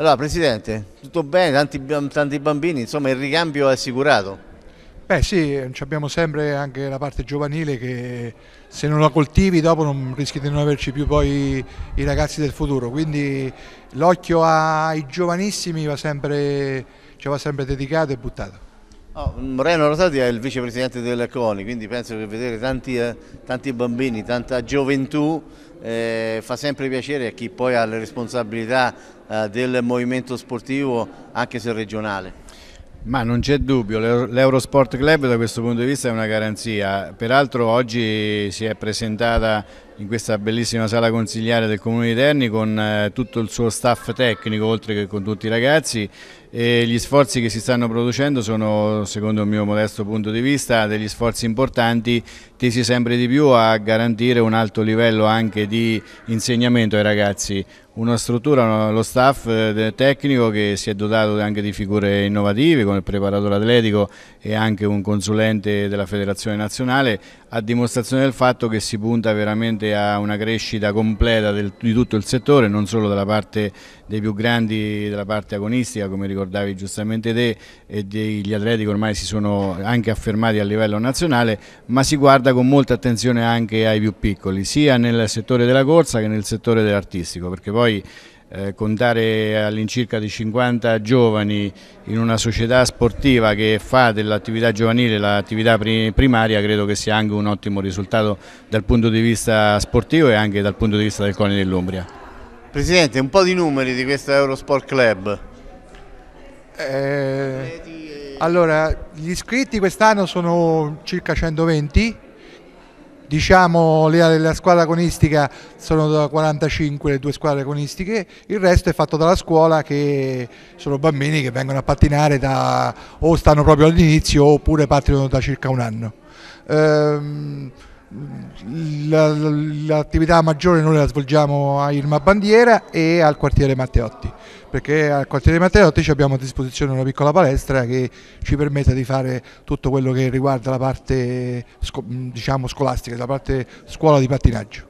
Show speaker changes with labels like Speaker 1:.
Speaker 1: Allora Presidente, tutto bene, tanti, tanti bambini, insomma il ricambio è assicurato.
Speaker 2: Beh sì, abbiamo sempre anche la parte giovanile che se non la coltivi dopo non rischi di non averci più poi i ragazzi del futuro, quindi l'occhio ai giovanissimi va sempre, cioè va sempre dedicato e buttato.
Speaker 1: Oh, Moreno Rosati è il vicepresidente del CONI, quindi penso che vedere tanti, eh, tanti bambini, tanta gioventù eh, fa sempre piacere a chi poi ha le responsabilità eh, del movimento sportivo anche se regionale.
Speaker 3: Ma non c'è dubbio, l'Eurosport Club da questo punto di vista è una garanzia, peraltro oggi si è presentata in questa bellissima sala consigliare del Comune di Terni con eh, tutto il suo staff tecnico oltre che con tutti i ragazzi e gli sforzi che si stanno producendo sono secondo il mio modesto punto di vista degli sforzi importanti tesi sempre di più a garantire un alto livello anche di insegnamento ai ragazzi una struttura, lo staff eh, tecnico che si è dotato anche di figure innovative come il preparatore atletico e anche un consulente della federazione nazionale a dimostrazione del fatto che si punta veramente a una crescita completa del, di tutto il settore, non solo della parte dei più grandi, della parte agonistica come ricordavi giustamente te e degli atleti che ormai si sono anche affermati a livello nazionale, ma si guarda con molta attenzione anche ai più piccoli, sia nel settore della corsa che nel settore dell'artistico, perché poi eh, contare all'incirca di 50 giovani in una società sportiva che fa dell'attività giovanile l'attività primaria credo che sia anche un ottimo risultato dal punto di vista sportivo e anche dal punto di vista del Cone dell'Umbria.
Speaker 1: Presidente, un po' di numeri di questo Eurosport
Speaker 2: Club. Eh, allora, gli iscritti quest'anno sono circa 120 diciamo la, la squadra agonistica sono 45 le due squadre agonistiche, il resto è fatto dalla scuola che sono bambini che vengono a pattinare da, o stanno proprio all'inizio oppure partono da circa un anno. Ehm, l'attività maggiore noi la svolgiamo a Irma Bandiera e al quartiere Matteotti perché al quartiere Matteotti abbiamo a disposizione una piccola palestra che ci permette di fare tutto quello che riguarda la parte diciamo, scolastica, la parte scuola di pattinaggio.